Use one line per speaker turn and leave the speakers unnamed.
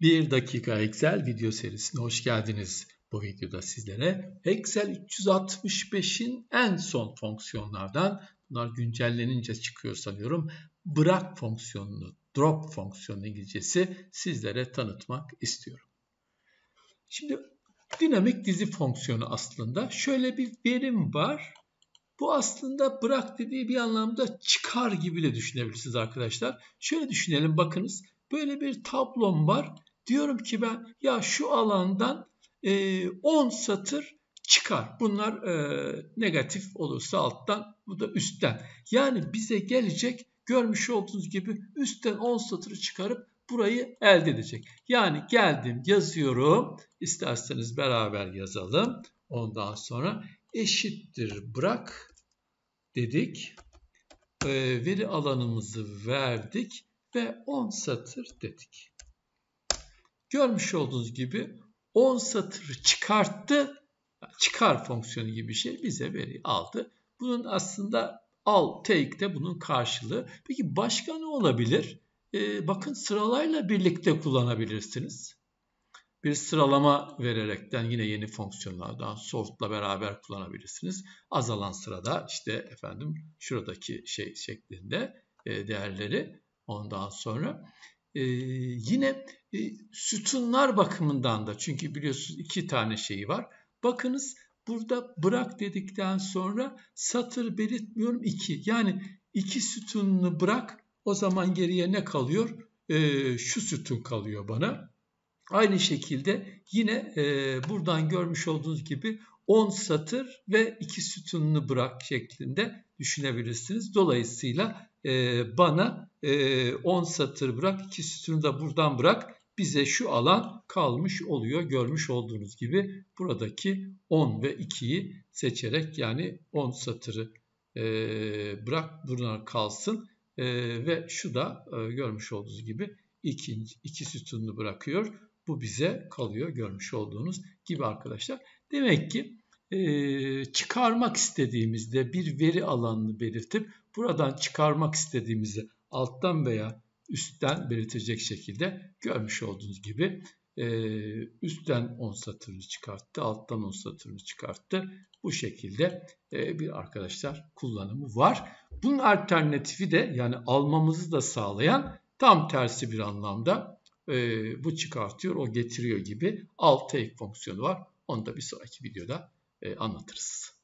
1 dakika Excel video serisine hoş geldiniz. Bu videoda sizlere Excel 365'in en son fonksiyonlardan, bunlar güncellenince çıkıyor sanıyorum, bırak fonksiyonunu, drop fonksiyonu İngilizcesi sizlere tanıtmak istiyorum. Şimdi dinamik dizi fonksiyonu aslında şöyle bir verim var. Bu aslında bırak dediği bir anlamda çıkar gibi de düşünebilirsiniz arkadaşlar. Şöyle düşünelim bakınız. Böyle bir tablom var. Diyorum ki ben ya şu alandan 10 e, satır çıkar. Bunlar e, negatif olursa alttan, bu da üstten. Yani bize gelecek görmüş olduğunuz gibi üstten 10 satırı çıkarıp burayı elde edecek. Yani geldim yazıyorum. İsterseniz beraber yazalım. Ondan sonra eşittir bırak dedik. E, veri alanımızı verdik ve 10 satır dedik. Görmüş olduğunuz gibi 10 satırı çıkarttı. Çıkar fonksiyonu gibi bir şey bize veri aldı. Bunun aslında al take de bunun karşılığı. Peki başka ne olabilir? Ee, bakın sıralayla birlikte kullanabilirsiniz. Bir sıralama vererekten yine yeni fonksiyonlardan sortla beraber kullanabilirsiniz. Azalan sırada işte efendim şuradaki şey şeklinde e, değerleri ondan sonra ee, yine e, sütunlar bakımından da çünkü biliyorsunuz iki tane şeyi var. Bakınız burada bırak dedikten sonra satır belirtmiyorum iki. Yani iki sütununu bırak o zaman geriye ne kalıyor? Ee, şu sütun kalıyor bana. Aynı şekilde yine e, buradan görmüş olduğunuz gibi 10 satır ve 2 sütununu bırak şeklinde düşünebilirsiniz. Dolayısıyla e, bana e, 10 satır bırak, 2 sütunu da buradan bırak. Bize şu alan kalmış oluyor. Görmüş olduğunuz gibi buradaki 10 ve 2'yi seçerek yani 10 satırı e, bırak bunlar kalsın. E, ve şu da e, görmüş olduğunuz gibi 2, 2 sütununu bırakıyor. Bu bize kalıyor görmüş olduğunuz gibi arkadaşlar. Demek ki e, çıkarmak istediğimizde bir veri alanını belirtip buradan çıkarmak istediğimizi alttan veya üstten belirtecek şekilde görmüş olduğunuz gibi e, üstten 10 satırını çıkarttı, alttan 10 satırını çıkarttı. Bu şekilde e, bir arkadaşlar kullanımı var. Bunun alternatifi de yani almamızı da sağlayan tam tersi bir anlamda e, bu çıkartıyor, o getiriyor gibi alt take fonksiyonu var. Onu da bir sonraki videoda e, anlatırız.